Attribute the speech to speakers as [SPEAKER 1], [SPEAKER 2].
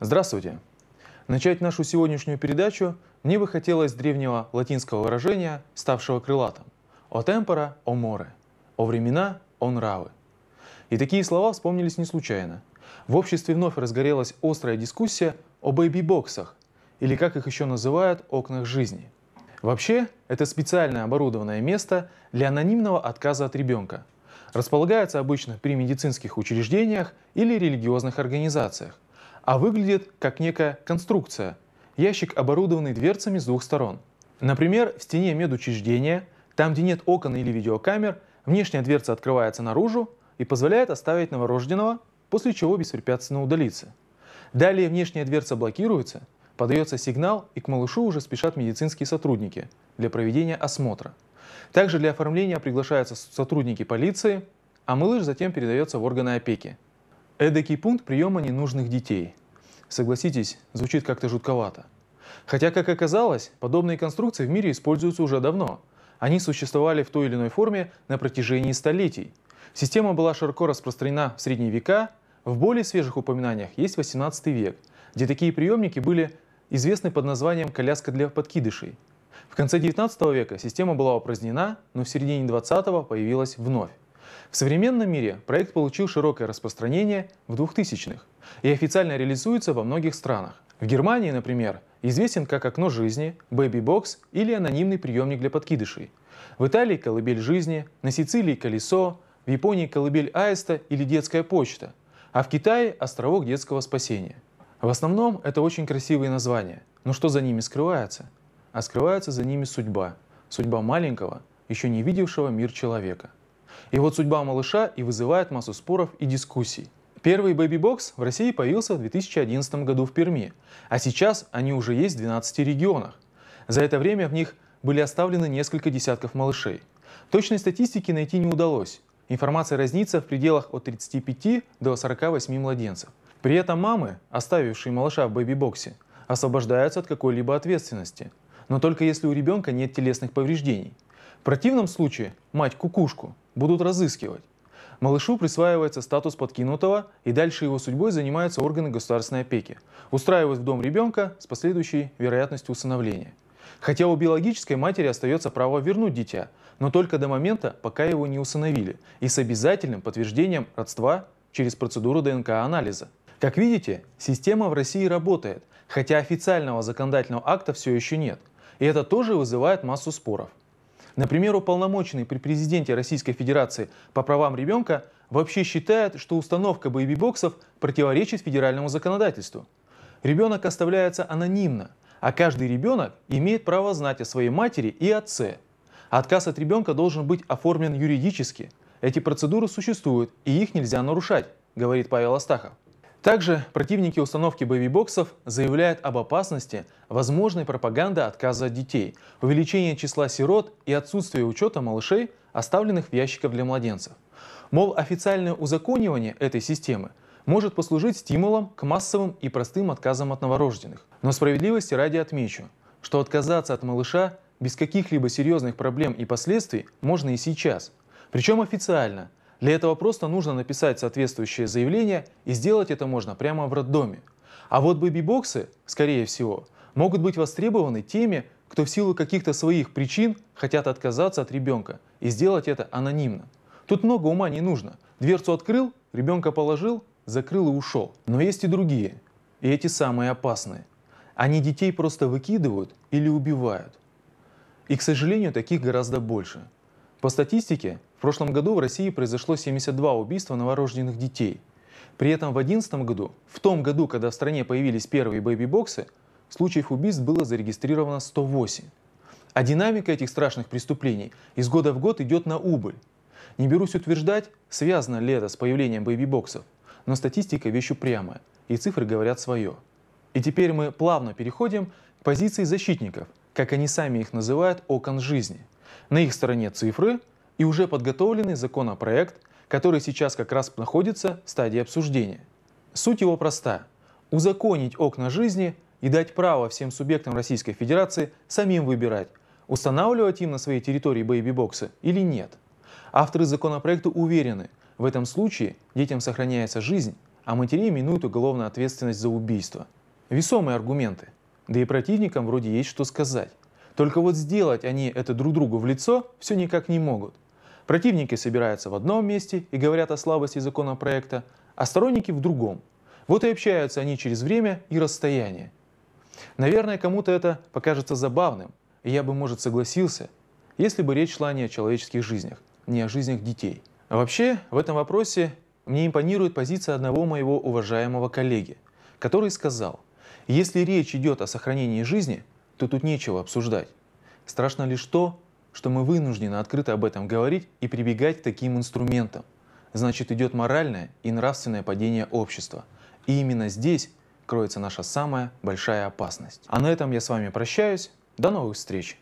[SPEAKER 1] Здравствуйте! Начать нашу сегодняшнюю передачу мне бы хотелось древнего латинского выражения, ставшего крылатым. «О темпора – о море», «о времена – о нравы». И такие слова вспомнились не случайно. В обществе вновь разгорелась острая дискуссия о бэйби-боксах, или как их еще называют, окнах жизни. Вообще, это специальное оборудованное место для анонимного отказа от ребенка. Располагается обычно при медицинских учреждениях или религиозных организациях а выглядит как некая конструкция. Ящик, оборудованный дверцами с двух сторон. Например, в стене медучреждения, там, где нет окон или видеокамер, внешняя дверца открывается наружу и позволяет оставить новорожденного, после чего беспрепятственно удалиться. Далее внешняя дверца блокируется, подается сигнал, и к малышу уже спешат медицинские сотрудники для проведения осмотра. Также для оформления приглашаются сотрудники полиции, а малыш затем передается в органы опеки. Эдакий пункт приема ненужных детей. Согласитесь, звучит как-то жутковато. Хотя, как оказалось, подобные конструкции в мире используются уже давно. Они существовали в той или иной форме на протяжении столетий. Система была широко распространена в средние века, в более свежих упоминаниях есть 18 век, где такие приемники были известны под названием «коляска для подкидышей». В конце 19 века система была упразднена, но в середине 20 го появилась вновь. В современном мире проект получил широкое распространение в 2000-х и официально реализуется во многих странах. В Германии, например, известен как «Окно жизни», «Бэби-бокс» или анонимный приемник для подкидышей. В Италии – «Колыбель жизни», на Сицилии – «Колесо», в Японии – «Колыбель аиста» или «Детская почта», а в Китае – «Островок детского спасения». В основном это очень красивые названия, но что за ними скрывается? А скрывается за ними судьба. Судьба маленького, еще не видевшего мир человека. И вот судьба малыша и вызывает массу споров и дискуссий. Первый бэби-бокс в России появился в 2011 году в Перми, а сейчас они уже есть в 12 регионах. За это время в них были оставлены несколько десятков малышей. Точной статистики найти не удалось. Информация разнится в пределах от 35 до 48 младенцев. При этом мамы, оставившие малыша в бэби-боксе, освобождаются от какой-либо ответственности. Но только если у ребенка нет телесных повреждений. В противном случае мать кукушку будут разыскивать. Малышу присваивается статус подкинутого, и дальше его судьбой занимаются органы государственной опеки. Устраивают в дом ребенка с последующей вероятностью усыновления. Хотя у биологической матери остается право вернуть дитя, но только до момента, пока его не усыновили, и с обязательным подтверждением родства через процедуру ДНК-анализа. Как видите, система в России работает, хотя официального законодательного акта все еще нет. И это тоже вызывает массу споров. Например, уполномоченный при президенте Российской Федерации по правам ребенка вообще считает, что установка бэйби-боксов противоречит федеральному законодательству. Ребенок оставляется анонимно, а каждый ребенок имеет право знать о своей матери и отце. Отказ от ребенка должен быть оформлен юридически. Эти процедуры существуют, и их нельзя нарушать, говорит Павел Астахов. Также противники установки бэби-боксов заявляют об опасности возможной пропаганды отказа от детей, увеличения числа сирот и отсутствия учета малышей, оставленных в ящиках для младенцев. Мол, официальное узаконивание этой системы может послужить стимулом к массовым и простым отказам от новорожденных. Но справедливости ради отмечу, что отказаться от малыша без каких-либо серьезных проблем и последствий можно и сейчас. Причем официально, для этого просто нужно написать соответствующее заявление, и сделать это можно прямо в роддоме. А вот бэби-боксы, скорее всего, могут быть востребованы теми, кто в силу каких-то своих причин хотят отказаться от ребенка и сделать это анонимно. Тут много ума не нужно. Дверцу открыл, ребенка положил, закрыл и ушел. Но есть и другие, и эти самые опасные. Они детей просто выкидывают или убивают. И, к сожалению, таких гораздо больше. По статистике, в прошлом году в России произошло 72 убийства новорожденных детей. При этом в 2011 году, в том году, когда в стране появились первые бэби-боксы, случаев убийств было зарегистрировано 108. А динамика этих страшных преступлений из года в год идет на убыль. Не берусь утверждать, связано ли это с появлением бэби-боксов, но статистика вещь упрямая, и цифры говорят свое. И теперь мы плавно переходим к позиции защитников, как они сами их называют, окон жизни. На их стороне цифры – и уже подготовленный законопроект, который сейчас как раз находится в стадии обсуждения. Суть его проста – узаконить окна жизни и дать право всем субъектам Российской Федерации самим выбирать, устанавливать им на своей территории бэйби-боксы или нет. Авторы законопроекта уверены, в этом случае детям сохраняется жизнь, а матерей минует уголовная ответственность за убийство. Весомые аргументы. Да и противникам вроде есть что сказать. Только вот сделать они это друг другу в лицо все никак не могут – Противники собираются в одном месте и говорят о слабости законопроекта, а сторонники в другом. Вот и общаются они через время и расстояние. Наверное, кому-то это покажется забавным, и я бы, может, согласился, если бы речь шла не о человеческих жизнях, не о жизнях детей. А вообще, в этом вопросе мне импонирует позиция одного моего уважаемого коллеги, который сказал, если речь идет о сохранении жизни, то тут нечего обсуждать. Страшно лишь то, что мы вынуждены открыто об этом говорить и прибегать к таким инструментам. Значит, идет моральное и нравственное падение общества. И именно здесь кроется наша самая большая опасность. А на этом я с вами прощаюсь. До новых встреч!